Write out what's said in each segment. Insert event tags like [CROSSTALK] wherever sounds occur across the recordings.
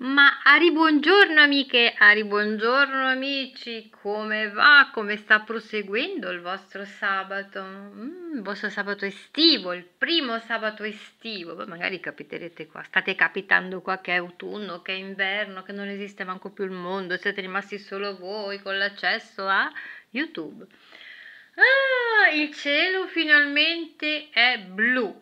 Ma Ari buongiorno amiche, Ari buongiorno amici, come va? Come sta proseguendo il vostro sabato? Mm, il vostro sabato estivo, il primo sabato estivo. Beh, magari capiterete qua, state capitando qua che è autunno, che è inverno, che non esiste manco più il mondo, siete rimasti solo voi con l'accesso a YouTube. Ah, il cielo finalmente è blu.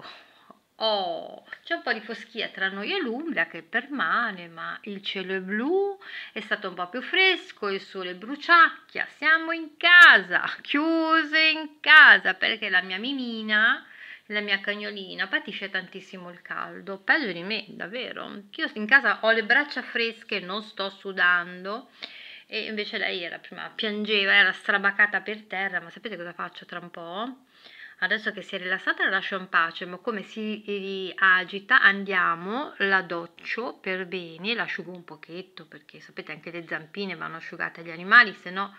Oh, c'è un po' di foschia tra noi e l'Umbria che permane, ma il cielo è blu, è stato un po' più fresco, il sole bruciacchia, siamo in casa, [LAUGHS] chiuse in casa, perché la mia mimina, la mia cagnolina, patisce tantissimo il caldo, peggio di me, davvero. Io in casa ho le braccia fresche, non sto sudando. E invece lei era prima, piangeva, era strabacata per terra, ma sapete cosa faccio tra un po'? adesso che si è rilassata la lascio in pace, ma come si agita andiamo, la doccio per bene, l'asciugo un pochetto perché sapete anche le zampine vanno asciugate agli animali, se no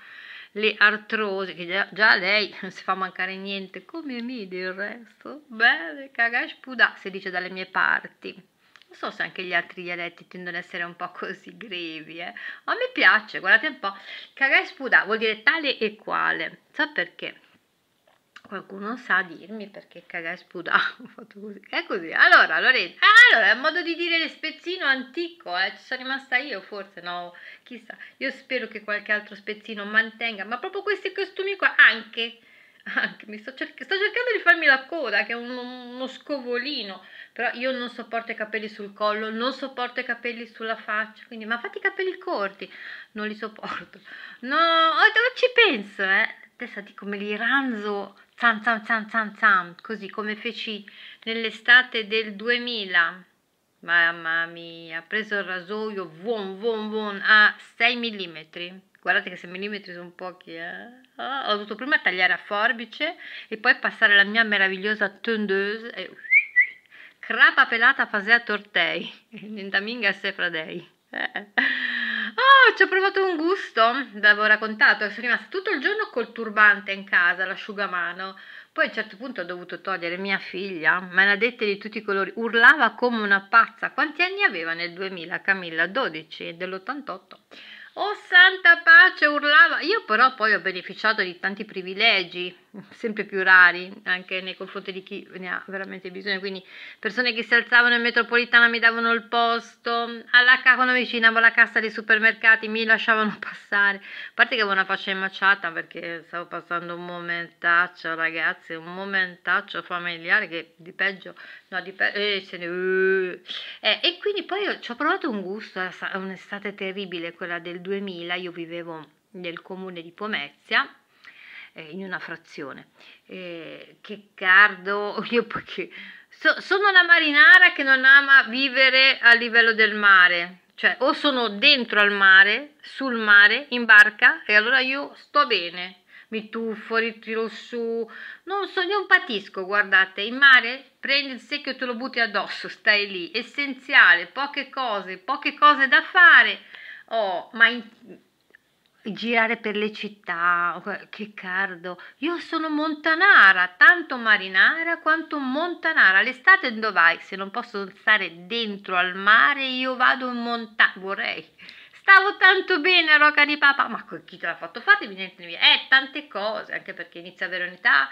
le artrosi, che già, già, lei [LAUGHS] non si fa mancare niente, come mi del resto, bene, cagash puda, si dice dalle mie parti. Non so se anche gli altri dialetti tendono ad essere un po' così grevi, eh. A me piace, guardate un po'. Cagash puda vuol dire tale e quale. Sa perché? Qualcuno sa dirmi perché cagai spudavo. [LAUGHS] È così. Allora, Lorenzo, ah, allora, è un modo di dire le spezzino antico, eh. ci sono rimasta io forse, no, chissà. Io spero che qualche altro spezzino mantenga, ma proprio questi costumi qua anche. Anche, mi sto, cer- sto cercando di farmi la coda, che è un, uno scovolino, però io non sopporto i capelli sul collo, non sopporto i capelli sulla faccia, quindi ma fatti i capelli corti, non li sopporto. No, oh, ci penso, eh, adesso di come li ranzo Tam tam tam tam tam, così come feci nell'estate del 2000. Mamma mia, ha preso il rasoio, vuon vuon vuon, a 6 mm. Guardate che 6 mm sono pochi, eh? oh, ho dovuto prima tagliare a forbice e poi passare la mia meravigliosa tondeuse e... Crapa pelata fasea tortei, [LAUGHS] nintaminga se fradei. Eh. Ah, ci ho provato un gusto, ve l'avevo raccontato, sono rimasta tutto il giorno col turbante in casa, l'asciugamano. Poi a un certo punto ho dovuto togliere mia figlia, me l'ha detta di tutti i colori, urlava come una pazza. Quanti anni aveva nel 2000 Camilla? 12 dell'88. Oh santa pace, urlava. Io però poi ho beneficiato di tanti privilegi, sempre più rari anche nei confronti di chi ne ha veramente bisogno, quindi persone che si alzavano in metropolitana mi davano il posto, alla ca- quando avvicinavo la cassa dei supermercati mi lasciavano [LAUGHS] passare, a parte che avevo una faccia immacciata perché stavo passando un momentaccio ragazzi, un momentaccio familiare che di peggio, no di peggio, eh, se ne... Uh. Eh, e quindi poi ci ho provato un gusto, è un'estate terribile quella del 2000, io vivevo nel comune di Pomezia eh, in una frazione. Eh, che cardo, [LAUGHS] io perché... So, sono una marinara che non ama vivere a livello del mare, cioè o sono dentro al mare, sul mare, in barca, e allora io sto bene, mi tuffo, ritiro su, non so, non patisco, guardate, in mare prendi il secchio e te lo butti addosso, stai lì, essenziale, poche cose, poche cose da fare, oh, ma in, girare per le città, che cardo. Io sono montanara, tanto marinara quanto montanara. L'estate dove vai? Se non posso stare dentro al mare, io vado in montagna. Vorrei. Stavo tanto bene a Roca di Papa, ma chi te l'ha fatto fare? Evidentemente, eh, tante cose, anche perché inizia a avere un'età,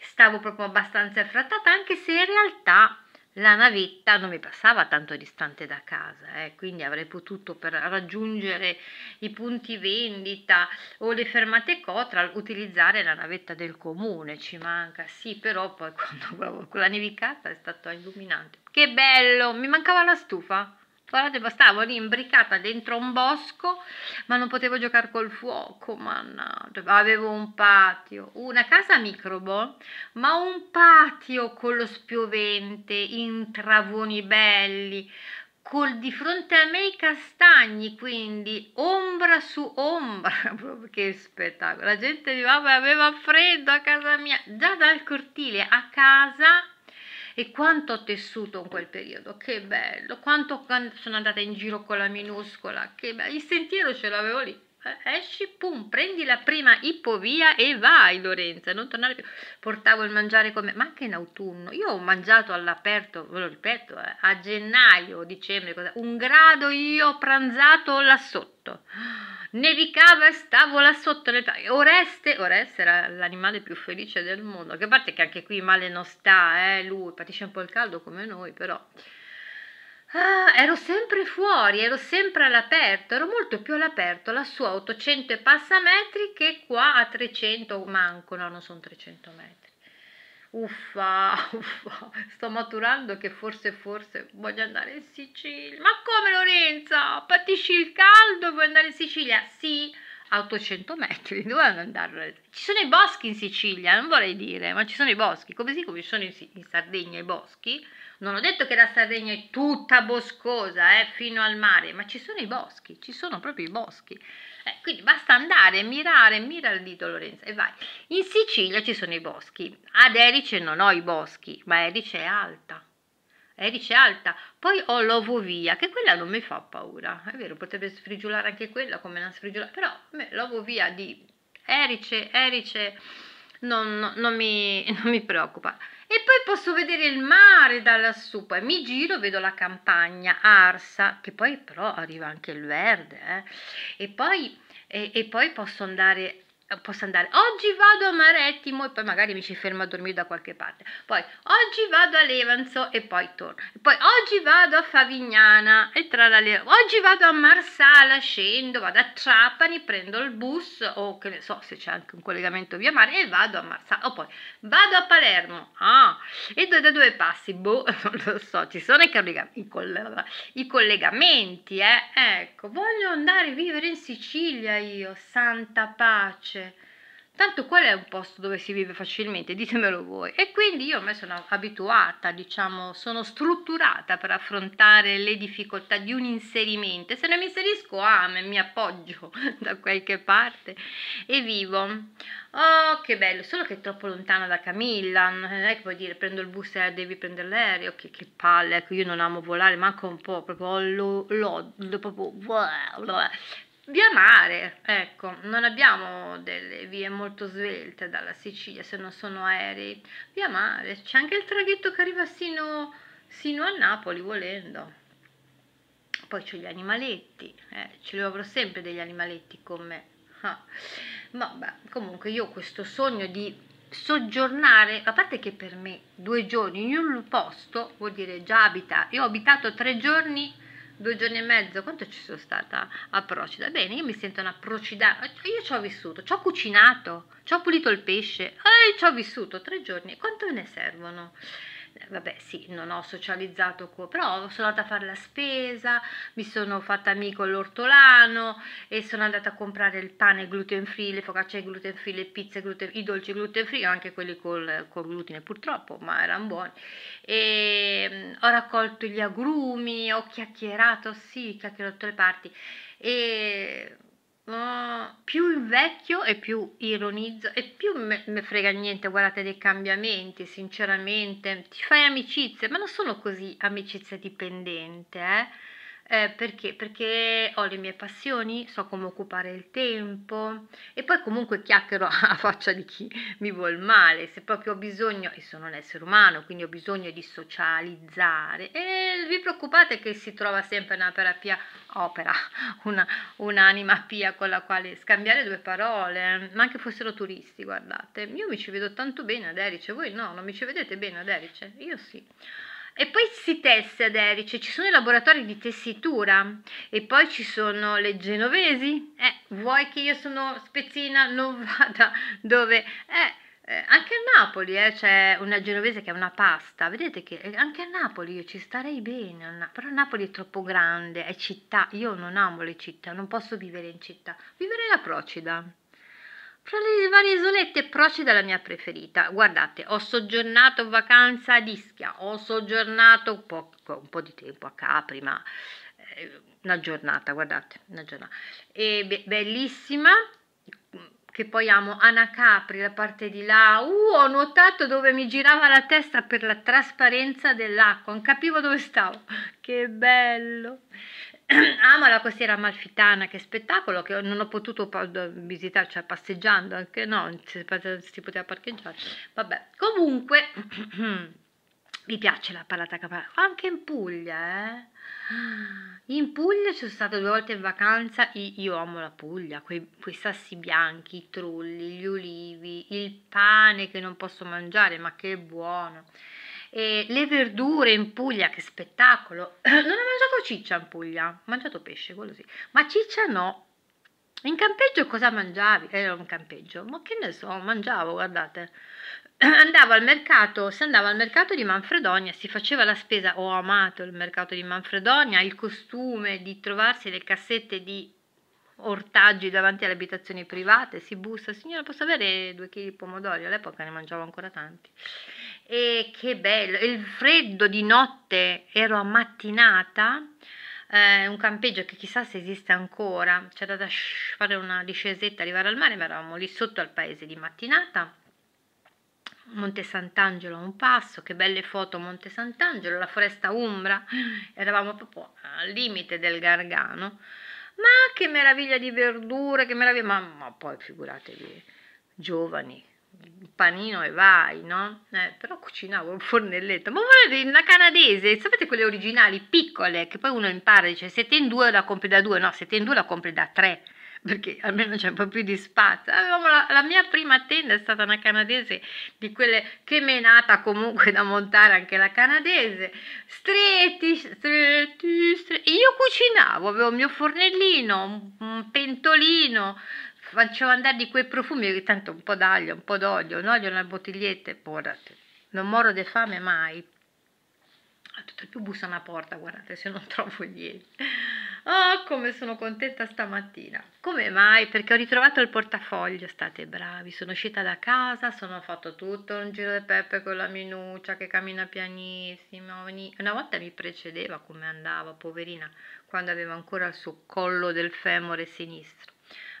stavo proprio abbastanza affrattata, anche se in realtà la navetta non mi passava tanto distante da casa, eh, quindi avrei potuto per raggiungere i punti vendita o le fermate Cotra utilizzare la navetta del comune, ci manca, sì, però poi [LAUGHS] quando con la nevicata è stato illuminante. Che bello, mi mancava la stufa guardate, stavo lì imbricata dentro un bosco, ma non potevo giocare col fuoco, mannato. avevo un patio, una casa microbo, ma un patio con lo spiovente, in travoni belli, col di fronte a me i castagni, quindi ombra su ombra, [LAUGHS] che spettacolo, la gente arrivava e aveva freddo a casa mia, già dal cortile a casa e quanto ho tessuto in quel periodo, che bello, quanto sono andata in giro con la minuscola, che bello, il sentiero ce l'avevo lì eh, esci, pum, prendi la prima ippovia e vai Lorenza, non tornare più. Portavo il mangiare con me, ma anche in autunno. Io ho mangiato all'aperto, ve lo ripeto, eh, a gennaio, dicembre, cosa, un grado io ho pranzato là sotto. Nevicava e stavo là sotto. Nel... Oreste, Oreste era l'animale più felice del mondo, che a parte che anche qui male non sta, eh, lui patisce un po' il caldo come noi, però... Ah, ero sempre fuori, ero sempre all'aperto, ero molto più all'aperto lassù a 800 e passa metri che qua a 300 manco, no non sono 300 metri. Uffa, [LAUGHS] uffa, sto maturando che forse, forse voglio andare in Sicilia. Ma come Lorenza? Patisci il caldo, vuoi andare in Sicilia? Sì, a 800 metri, dove andare? Ci sono i boschi in Sicilia, non vorrei dire, ma ci sono i boschi, così come ci sono in, in Sardegna i boschi non ho detto che la Sardegna è tutta boscosa, eh, fino al mare, ma ci sono i boschi, ci sono proprio i boschi. Eh, quindi basta andare, mirare, mira il dito Lorenzo e vai. In Sicilia ci sono i boschi, ad Erice non ho i boschi, ma Erice è alta. Erice alta, poi ho l'ovovia, che quella non mi fa paura, è vero, potrebbe sfrigiolare anche quella come una sfrigiola, però l'ovovia di Erice, Erice non, non, mi, [LAUGHS] non mi preoccupa. E poi posso vedere il mare da lassù, poi mi giro, vedo la campagna arsa, che poi però arriva anche il verde, eh? e, poi, e, e poi posso andare eh, posso andare oggi vado a Marettimo e poi magari mi ci fermo a dormire da qualche parte poi oggi vado a Levanzo e poi torno e poi oggi vado a Favignana e tra la le... oggi vado a Marsala scendo vado a Trapani prendo il bus o che ne so se c'è anche un collegamento via mare e vado a Marsala o poi vado a Palermo ah e da dove passi boh [LAUGHS] non lo so ci sono i, collega... i, coll... i collegamenti eh ecco voglio andare a vivere in Sicilia io santa pace piace. Tanto qual è un posto dove si vive facilmente? Ditemelo voi. E quindi io ormai sono abituata, diciamo, sono strutturata per affrontare le difficoltà di un inserimento. Se non mi inserisco, ah, mi appoggio [LAUGHS] da qualche parte e vivo. Oh, che bello, solo che è troppo lontana da Camilla. Non è che vuoi dire prendo il bus e devi prendere l'aereo. Che, che palle, ecco, io non amo volare, manco un po', proprio l'odio, proprio... Boh, boh, boh via mare, ecco, non abbiamo delle vie molto svelte dalla Sicilia se non sono aerei, via mare, c'è anche il traghetto che arriva sino, sino a Napoli volendo. Poi c'ho gli animaletti, eh, ce li avrò sempre degli animaletti con me. Vabbè, ah, comunque io ho questo sogno di soggiornare, a parte che per me due giorni in un posto vuol dire già abitare, io ho abitato tre giorni due giorni e mezzo, quanto ci sono stata a Procida? Bene, io mi sento una procida, io ci ho vissuto, ci ho cucinato, ci ho pulito il pesce, eh, ci ho vissuto tre giorni, quanto ne servono? Eh, vabbè sì, non ho socializzato, co- però sono andata a fare la spesa, mi sono fatta amico l'ortolano e sono andata a comprare il pane gluten free, le focacce gluten free, le pizze gluten free, i dolci gluten free, anche quelli col, col glutine purtroppo, ma erano buoni. E, ehm, ho raccolto gli agrumi, ho chiacchierato, sì, chiacchierato le parti e Uh, più invecchio e più ironizzo e più mi frega niente, guardate, dei cambiamenti, sinceramente, ti fai amicizie, ma non sono così amicizia dipendente, eh? Eh, perché? Perché ho le mie passioni, so come occupare il tempo e poi comunque chiacchiero [LAUGHS] a faccia di chi mi vuol male, se proprio ho bisogno, e sono un essere umano, quindi ho bisogno di socializzare e vi preoccupate che si trova sempre una terapia opera, [LAUGHS] una, un'anima pia con la quale scambiare due parole, ma anche fossero turisti, guardate, io mi ci vedo tanto bene ad Erice, voi no, non mi ci vedete bene ad Erice? Io sì. E poi si tesse ad Erice, ci sono i laboratori di tessitura e poi ci sono le genovesi. Eh, vuoi che io sono spezzina, non [LAUGHS] vada dove... Eh, eh, anche a Napoli eh, c'è una genovese che è una pasta, vedete che eh, anche a Napoli io ci starei bene, però Napoli è troppo grande, è città, io non amo le città, non posso vivere in città, vivere la Procida. Fra le varie isolette Procida è la mia preferita. Guardate, ho soggiornato vacanza ad Ischia, ho soggiornato un po', un po di tempo a Capri, ma eh, una giornata, guardate, una giornata. E be bellissima, che poi amo Ana Capri, la parte di là, uh, ho nuotato dove mi girava la testa per la trasparenza dell'acqua, non capivo dove stavo, che bello! [CLEARS THROAT] Amo la costiera amalfitana, che spettacolo, che non ho potuto visitare, cioè passeggiando, anche no, si, poteva parcheggiare. Vabbè, comunque, [CLEARS THROAT] mi piace la palata capara? Anche in Puglia, eh? In Puglia ci sono stata due volte in vacanza, io amo la Puglia, quei, quei sassi bianchi, i trulli, gli ulivi, il pane che non posso mangiare, ma che buono e le verdure in Puglia, che spettacolo! [CLEARS THROAT] non ho mangiato ciccia in Puglia, ho mangiato pesce, quello sì, ma ciccia no. In campeggio cosa mangiavi? Era eh, un campeggio, ma che ne so, mangiavo, guardate. [CLEARS THROAT] Andavo al mercato, si andava al mercato di Manfredonia, si faceva la spesa, ho amato il mercato di Manfredonia, il costume di trovarsi le cassette di ortaggi davanti alle abitazioni private, si bussa, signora posso avere due chili di pomodori? All'epoca ne mangiavo ancora tanti e che bello, il freddo di notte ero ammattinata, eh, un campeggio che chissà se esiste ancora, c'era da fare una discesetta, arrivare al mare, ma eravamo lì sotto al paese di mattinata, Monte Sant'Angelo a un passo, che belle foto Monte Sant'Angelo, la foresta Umbra, eravamo proprio al limite del Gargano, ma che meraviglia di verdure, che meraviglia, ma, ma poi figuratevi, giovani, il panino e vai, no? Eh, però cucinavo un fornelletto, ma volete una canadese, sapete quelle originali, piccole, che poi uno impara, dice siete in due la compri da due, no, siete in due la compri da tre, perché almeno c'è un po' più di spazio. Avevamo la, la, mia prima tenda è stata una canadese di quelle che mi è nata comunque da montare anche la canadese. Stretti, stretti, stretti. Io cucinavo, avevo il mio fornellino, un pentolino, faccio andare di quei profumi che tanto un po' d'aglio, un po' d'olio, un olio nella bottiglietta guardate, Non moro di fame mai. A ah, tutto il più bussa una porta, guardate se non [LAUGHS] trovo niente. Oh, come sono contenta stamattina. Come mai? Perché ho ritrovato il portafoglio, state bravi. Sono uscita da casa, sono fatto tutto un giro di peppe con la minuccia che cammina pianissimo. Una volta mi precedeva come andava, poverina, quando aveva ancora il suo collo del femore sinistro.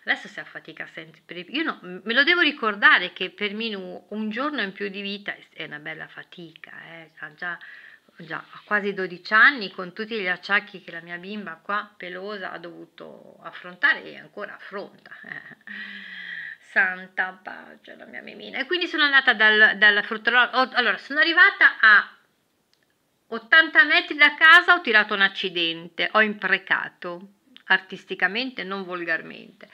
Adesso si affatica sempre. Io no, me lo devo ricordare che per Minu un giorno in più di vita è una bella fatica, eh, già, già a quasi 12 anni con tutti gli acciacchi che la mia bimba qua pelosa ha dovuto affrontare e ancora affronta. Eh. Santa pace la mia mimina. E quindi sono andata dal, dalla fruttologa. Allora, sono arrivata a 80 metri da casa ho tirato un accidente, ho imprecato artisticamente, non volgarmente.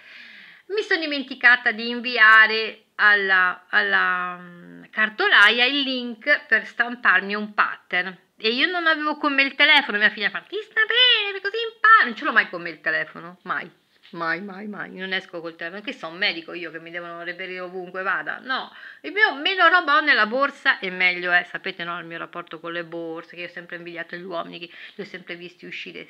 Mi sono dimenticata di inviare alla, alla mm, cartolaia il link per stamparmi un pattern e io non avevo con me il telefono, mia figlia fa ti sta bene, così imparo, non ce l'ho mai con me il telefono, mai Mai, mai, mai, non esco col telefono, che sono un medico io che mi devono reperire ovunque vada, no, il mio meno roba ho nella borsa e meglio è, sapete no, il mio rapporto con le borse, che io ho sempre invidiato gli uomini, che li ho sempre visti uscire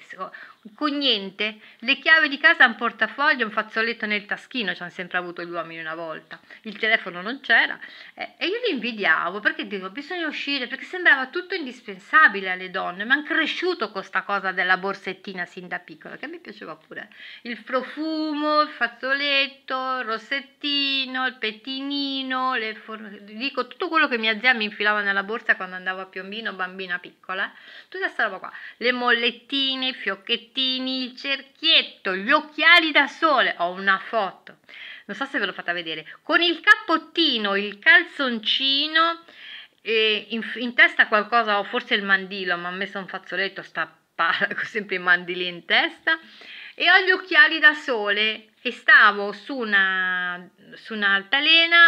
con niente, le chiavi di casa, un portafoglio, un fazzoletto nel taschino, ci hanno sempre avuto gli uomini una volta, il telefono non c'era eh, e io li invidiavo perché dico bisogna uscire, perché sembrava tutto indispensabile alle donne, ma hanno cresciuto con questa cosa della borsettina sin da piccola, che mi piaceva pure, il profilo profumo, il fazzoletto, il rossettino, il pettinino, le for- dico tutto quello che mia zia mi infilava nella borsa quando andavo a Piombino, bambina piccola, eh? tutta questa roba qua, le mollettine, i fiocchettini, il cerchietto, gli occhiali da sole, ho una foto, non so se ve l'ho fatta vedere, con il cappottino, il calzoncino, e in, in testa qualcosa, o forse il mandilo, ma ho messo un fazzoletto, sta palla, [LAUGHS] sempre i mandili in testa e ho gli occhiali da sole e stavo su, una, su un'altalena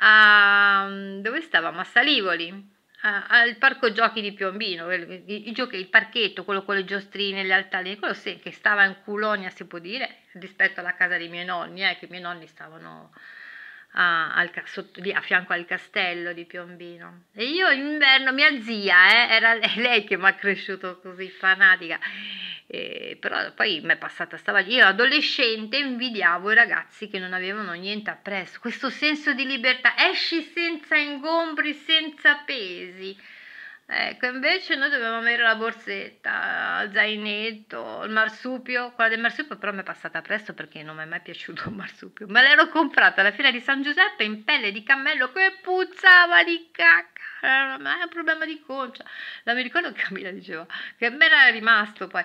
a, dove stavamo? A Salivoli al parco giochi di Piombino il, il, il, parchetto, quello con le giostrine le altalene, quello sì, che stava in Culonia si può dire rispetto alla casa dei miei nonni eh, che i miei nonni stavano a, al, sotto, a fianco al castello di Piombino. E io in inverno, mia zia, eh, era [LAUGHS] lei che mi ha cresciuto così fanatica, eh, però poi mi è passata sta Io adolescente invidiavo i ragazzi che non avevano niente appresso, questo senso di libertà, esci senza ingombri, senza pesi. Ecco, invece noi dobbiamo avere la borsetta, il zainetto, il marsupio. Quella del marsupio però mi è passata presto perché non mi è mai piaciuto il marsupio. Me l'ero comprata alla fiera di San Giuseppe in pelle di cammello che puzzava di cacca. Ma è un problema di concia. La mi ricordo che Camilla diceva che me era rimasto poi.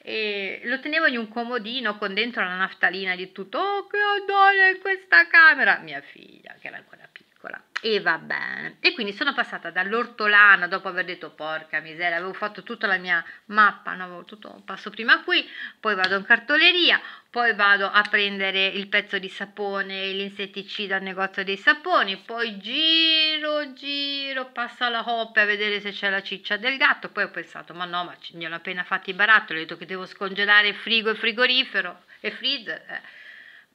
E lo tenevo in un comodino con dentro la naftalina di tutto. Oh, che odore in questa camera! Mia figlia, che era ancora piccola e va bene e quindi sono passata dall'ortolano dopo aver detto porca miseria avevo fatto tutta la mia mappa no? tutto, passo prima qui poi vado in cartoleria poi vado a prendere il pezzo di sapone l'insetticida al negozio dei saponi poi giro giro passo alla hop a vedere se c'è la ciccia del gatto poi ho pensato ma no ma ne hanno appena fatti i barattoli ho detto che devo scongelare frigo e frigorifero e freezer eh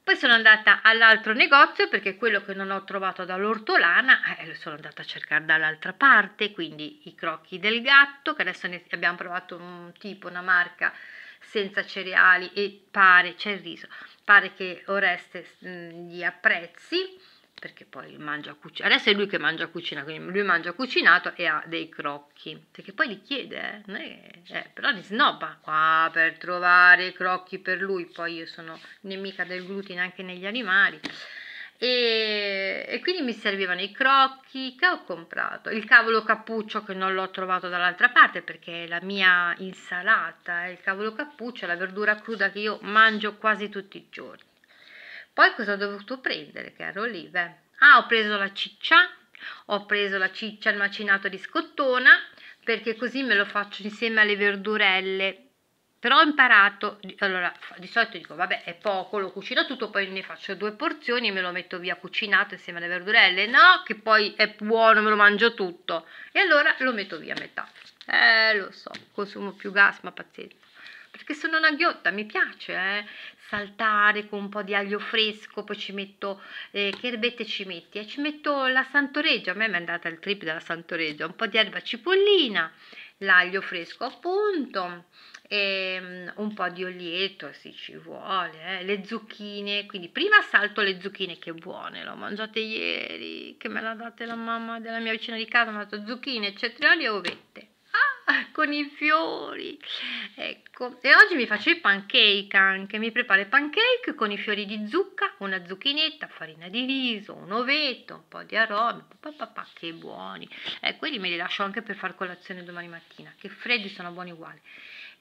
poi sono andata all'altro negozio perché quello che non ho trovato dall'ortolana eh, sono andata a cercare dall'altra parte, quindi i crocchi del gatto, che adesso ne abbiamo provato un tipo, una marca senza cereali e pare, c'è il riso, pare che Oreste mh, mm, gli apprezzi perché poi mangia cucinato. Adesso è lui che mangia cucina, quindi lui mangia cucinato e ha dei crocchi, perché poi li chiede, eh? Eh, però li snobba qua per trovare i crocchi per lui, poi io sono nemica del glutine anche negli animali. E, e, quindi mi servivano i crocchi che ho comprato, il cavolo cappuccio che non l'ho trovato dall'altra parte perché la mia insalata è eh, il cavolo cappuccio, la verdura cruda che io mangio quasi tutti i giorni poi cosa ho dovuto prendere, caro Olive? Ah, ho preso la ciccia, ho preso la ciccia, al macinato di scottona, perché così me lo faccio insieme alle verdurelle. Però ho imparato, allora di solito dico vabbè è poco, lo cucino tutto, poi ne faccio due porzioni e me lo metto via cucinato insieme alle verdurelle. No, che poi è buono, me lo mangio tutto. E allora lo metto via a metà. Eh, lo so, consumo più gas, ma pazienza perché sono una ghiotta, mi piace eh? saltare con un po' di aglio fresco, poi ci metto, eh, che erbette ci metti? Eh, ci metto la santoreggia, a me mi è andata il trip della santoreggia, un po' di erba cipollina, l'aglio fresco appunto, e ehm, un po' di olietto se ci vuole, eh. le zucchine, quindi prima salto le zucchine che buone, le ho mangiate ieri, che me l'ha date la mamma della mia vicina di casa, mi ha zucchine, cetrioli e ovette. [LAUGHS] con i fiori ecco e oggi mi faccio i pancake anche mi preparo i pancake con i fiori di zucca una zucchinetta farina di riso un ovetto un po di aromi che buoni eh, ecco, quelli me li lascio anche per far colazione domani mattina che freddi sono buoni uguali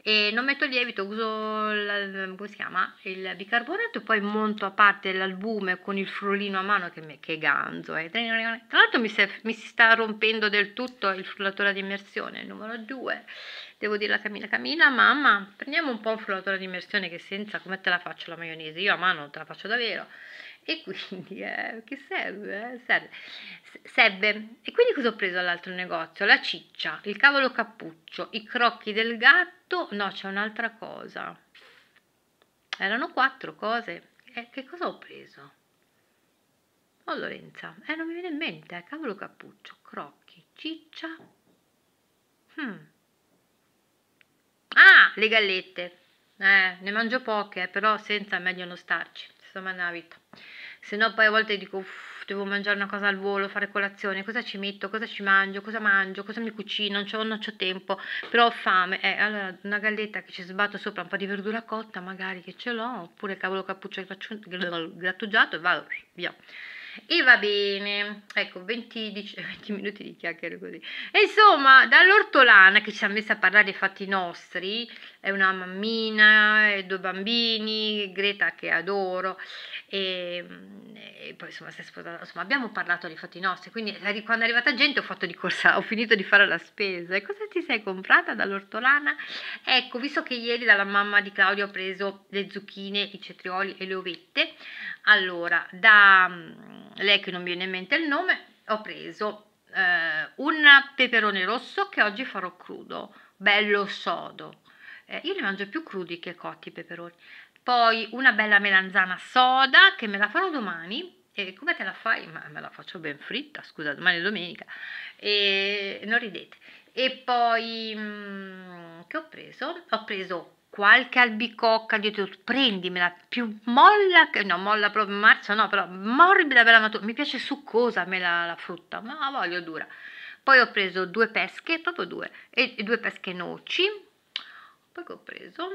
e non metto il lievito, uso la, chiama, il bicarbonato e poi monto a parte l'albume con il frullino a mano che, me, che ganzo. Eh. Tra l'altro mi, se, mi, si sta rompendo del tutto il frullatore di immersione, il numero 2. Devo dire a Camilla, Camilla, mamma, prendiamo un po' un frullatore di immersione che senza come te la faccio la maionese? Io a mano te la faccio davvero e quindi eh, che serve, eh? serve, serve. E quindi cosa ho preso all'altro negozio? La ciccia, il cavolo cappuccio, i crocchi del gatto tu no, c'è un'altra cosa. Erano quattro cose. Eh, che cosa ho preso? Oh Lorenza, eh non mi viene in mente, eh. cavolo cappuccio, crocchi, ciccia. Hmm. Ah, le gallette. Eh, ne mangio poche, eh, però senza meglio non starci, insomma nella vita. Se no poi a volte dico uff, devo mangiare una cosa al volo, fare colazione, cosa ci metto, cosa ci mangio, cosa mangio, cosa mi cucino, non ho tempo, però ho fame, eh, allora una galletta che ci sbatto sopra un po' di verdura cotta magari che ce l'ho, oppure cavolo cappuccio che faccio grattugiato e vado via e va bene, ecco 20, 20 [LAUGHS] minuti di chiacchiere così. E insomma, dall'ortolana che ci ha messo a parlare dei fatti nostri, è una mammina, e due bambini, Greta che adoro, e, e poi insomma si è sposata, insomma abbiamo parlato dei fatti nostri, quindi quando è arrivata gente ho fatto di corsa, [LAUGHS] ho finito di fare la spesa. E cosa ti sei comprata dall'ortolana? Ecco, visto che ieri dalla mamma di Claudio ho preso le zucchine, i cetrioli e le ovette, allora da mm, lei che non mi viene in mente il nome ho preso eh, un peperone rosso che oggi farò crudo bello sodo eh, io li mangio più crudi che cotti i peperoni poi una bella melanzana soda che me la farò domani e come te la fai? Ma me la faccio ben fritta, scusa, domani è domenica e non ridete. E poi mh, mm, che ho preso? Ho preso qualche albicocca dietro, prendimela più molla, che, no molla proprio marcia no, però morbida per la matura, mi piace succosa me la, la frutta, ma la voglio dura. Poi ho preso due pesche, proprio due, e, e due pesche noci, poi che ho preso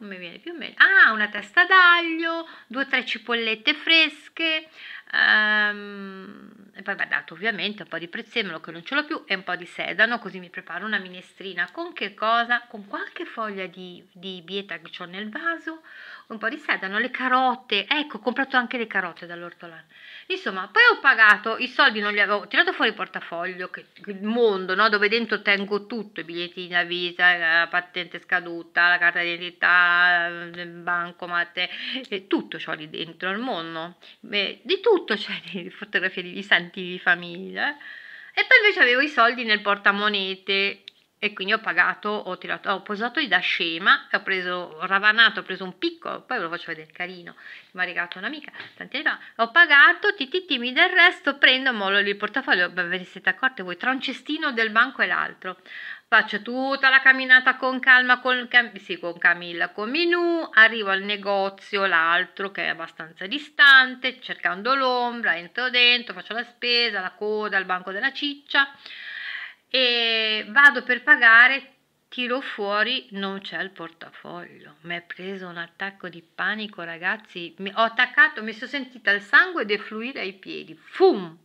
non mi viene più meglio. Ah, una testa d'aglio, due o tre cipollette fresche. Um, e poi va dato ovviamente un po' di prezzemolo che non ce l'ho più e un po' di sedano, così mi preparo una minestrina con che cosa? Con qualche foglia di, di bieta che ho nel vaso, un po' di sedano, le carote, ecco, ho comprato anche le carote dall'ortolano. Insomma, poi ho pagato, i soldi non li avevo, ho tirato fuori il portafoglio, che, che il mondo, no? dove dentro tengo tutto, i biglietti di visa, eh, la patente scaduta, la carta d'identità, eh, il bancomat, eh, tutto ciò lì dentro, il mondo, Beh, di tutto c'è, le fotografie di santini di famiglia. E poi invece avevo i soldi nel portamonete e quindi ho pagato, ho, tirato, ho posato da scema, ho preso, ho ravanato, ho preso un piccolo, poi ve lo faccio vedere carino, mi ha regalato un'amica, tanti anni fa, ho pagato, mi del resto, prendo, mollo lì il portafoglio, beh, ve ne siete accorti voi, tra un cestino del banco e l'altro, faccio tutta la camminata con calma, con, sì, con Camilla, con Minù, arrivo al negozio, l'altro che è abbastanza distante, cercando l'ombra, entro dentro, faccio la spesa, la coda, il banco della ciccia, e vado per pagare, tiro fuori, non c'è il portafoglio. Mi è preso un attacco di panico, ragazzi. Mi, ho attaccato, mi sono sentita il sangue defluire ai piedi. Fum!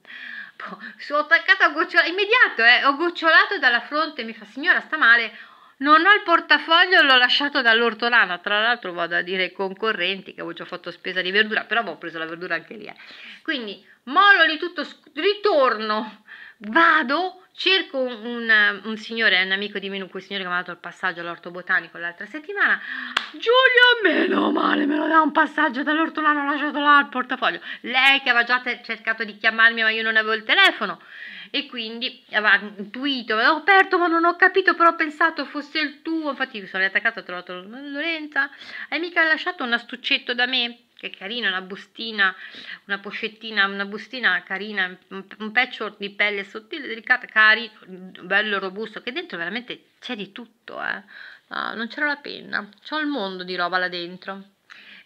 Sono attaccata a gocciolare, immediato, eh, ho gocciolato dalla fronte, mi fa signora sta male, non ho il portafoglio, l'ho lasciato dall'ortolana. Tra l'altro, vado a dire ai concorrenti che avevo già fatto spesa di verdura, però ho preso la verdura anche lì. Eh. Quindi, molo lì tutto, ritorno, vado, cerco una, un signore, un amico di Menù, quel signore che mi ha dato il passaggio all'orto botanico l'altra settimana. Giulio, meno male, me lo dà un passaggio dall'orto, l'hanno lasciato là il portafoglio. Lei che aveva già cercato di chiamarmi, ma io non avevo il telefono. E quindi aveva intuito, l'ho aperto, ma non ho capito, però ho pensato fosse il tuo. Infatti, sono riattaccata, ho trovato Lorenza. Hai mica lasciato un astuccetto da me? che è carina, una bustina, una pochettina, una bustina carina, un patchwork di pelle sottile, delicata, carino, bello robusto, che dentro veramente c'è di tutto, eh. no, non c'era la penna, c'ho il mondo di roba là dentro.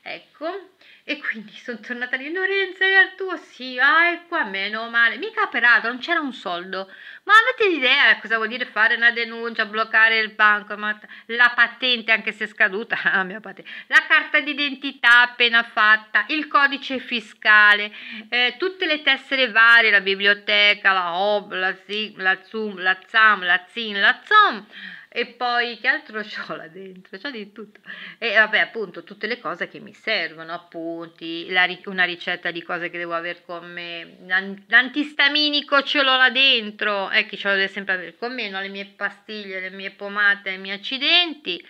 Ecco, e quindi sono tornata lì, Lorenzo era il tuo? Sì, ah, e qua meno male. Mica operato, non c'era un soldo. Ma avete idea eh, cosa vuol dire fare una denuncia, bloccare il banco, la patente anche se scaduta, la [LAUGHS] ah, mia patente, la carta d'identità appena fatta, il codice fiscale, eh, tutte le tessere varie, la biblioteca, la OB, la, ZIM, la ZUM, la ZAM, la ZIN, la ZOM e poi che altro [LAUGHS] ho là dentro? C'ho di tutto. E vabbè, appunto, tutte le cose che mi servono, appunti, la, una ricetta di cose che devo avere con me, l'antistaminico ce l'ho là dentro, ecco, eh, ce l'ho sempre avere con me, no? le mie pastiglie, le mie pomate, i miei accidenti.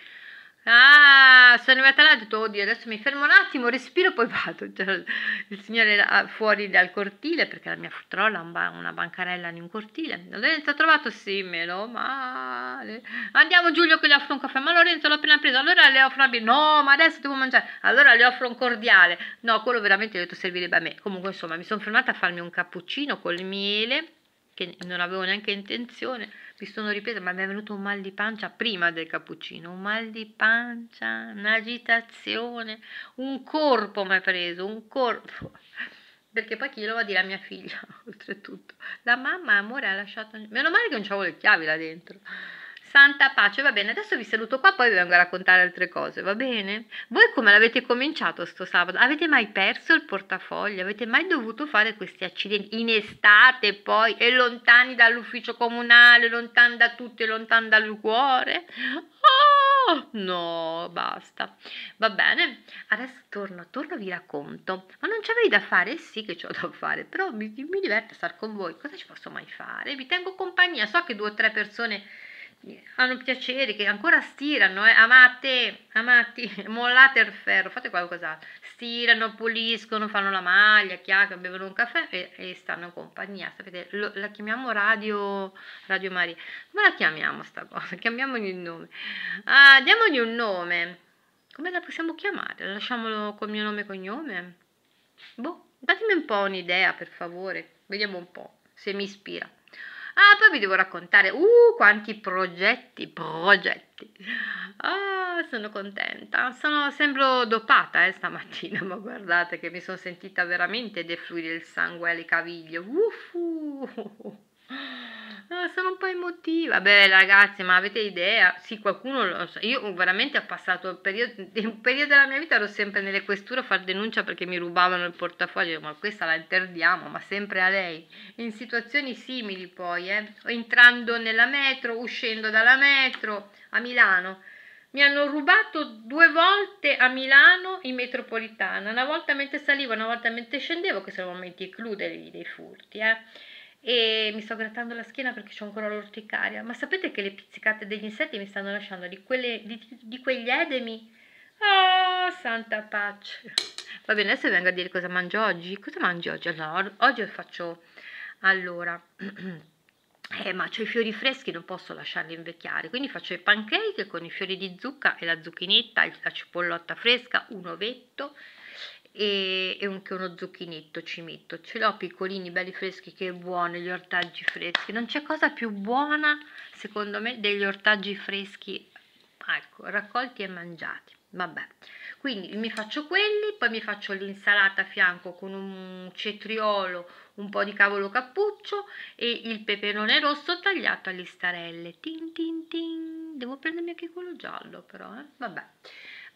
Ah, sono arrivata là e ho detto, oddio, adesso mi fermo un attimo, respiro, poi vado. [LAUGHS] Cioè, il signore fuori dal cortile, perché la mia futrolla ha una, bancarella in un cortile. Lorenzo ha trovato, sì, me male. Andiamo Giulio che le offro un caffè. Ma Lorenzo l'ho appena preso, allora le offro una birra. No, ma adesso devo mangiare. Allora le offro un cordiale. No, quello veramente ho detto servirebbe a me. Comunque, insomma, mi sono fermata a farmi un cappuccino col miele che non avevo neanche intenzione, mi sono ripresa, ma mi è venuto un mal di pancia prima del cappuccino, un mal di pancia, un'agitazione, un corpo mi ha preso, un corpo. [LAUGHS] Perché poi chi lo va a dire a mia figlia, [LAUGHS] oltretutto. La mamma, amore, ha lasciato... Meno male che non c'avevo le chiavi là dentro. Santa pace, va bene, adesso vi saluto qua, poi vi vengo a raccontare altre cose, va bene? Voi come l'avete cominciato sto sabato? Avete mai perso il portafoglio? Avete mai dovuto fare questi accidenti in estate poi e lontani dall'ufficio comunale, lontani da tutti, lontani dal cuore? Oh, no, basta. Va bene, adesso torno, torno vi racconto. Ma non c'avevi da fare? Sì che ho da fare, però mi, mi diverto a star con voi. Cosa ci posso mai fare? Vi tengo compagnia, so che due o tre persone hanno piacere, che ancora stirano, eh. amate, amati, [LAUGHS] mollate il ferro, fate qualcos'altro, stirano, puliscono, fanno la maglia, chiacchierano, bevono un caffè e, e stanno in compagnia, sapete, lo, la chiamiamo Radio, Radio Maria, come la chiamiamo sta cosa? [LAUGHS] Chiamiamogli un nome, ah, diamogli un nome, come la possiamo chiamare? Lasciamolo col mio nome e cognome? Boh, datemi un po' un'idea per favore, vediamo un po' se mi ispira. Ah, poi vi devo raccontare, uh, quanti progetti, progetti. Ah, sono contenta. Sono, sembro dopata eh, stamattina, [LAUGHS] ma guardate che mi sono sentita veramente defluire il sangue alle caviglie. Uff sono un po' emotiva. Beh, ragazzi, ma avete idea? Sì, qualcuno lo sa. Io veramente ho passato un periodo, [LAUGHS] un periodo, della mia vita, ero sempre nelle questure a far denuncia perché mi rubavano il portafoglio. Ma questa la interdiamo, ma sempre a lei. In situazioni simili poi, eh. Entrando nella metro, uscendo dalla metro a Milano. Mi hanno rubato due volte a Milano in metropolitana, una volta mentre salivo, una volta mentre scendevo, che sono momenti clou dei, dei furti, eh e mi sto grattando la schiena perché ho ancora l'orticaria. Ma sapete che le pizzicate degli insetti mi stanno lasciando di, quelle, di, di quegli edemi? Oh, santa pace! Va bene, adesso vengo a dire cosa mangio oggi. Cosa mangio oggi? Allora, oggi faccio... Allora... [CLEARS THROAT] Eh, ma ho i fiori freschi, non posso lasciarli invecchiare, quindi faccio i pancake con i fiori di zucca e la zucchinetta, la cipollotta fresca, un ovetto, e, e anche uno zucchinetto ci metto ce l'ho piccolini belli freschi che buoni gli ortaggi freschi non c'è cosa più buona secondo me degli ortaggi freschi ecco raccolti e mangiati vabbè quindi mi faccio quelli poi mi faccio l'insalata a fianco con un cetriolo un po' di cavolo cappuccio e il peperone rosso tagliato a listarelle tin tin tin devo prendermi anche quello giallo però eh? vabbè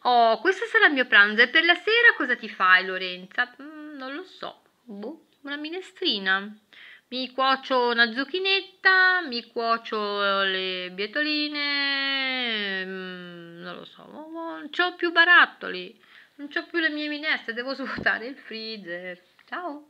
Oh, questo sarà il mio pranzo. E per la sera cosa ti fai, Lorenza? Mm, non lo so. Boh, una minestrina. Mi cuocio una zucchinetta, mi cuocio le bietoline, mm, non lo so. non ho più barattoli, non ho più le mie minestre, devo svuotare il freezer. Ciao!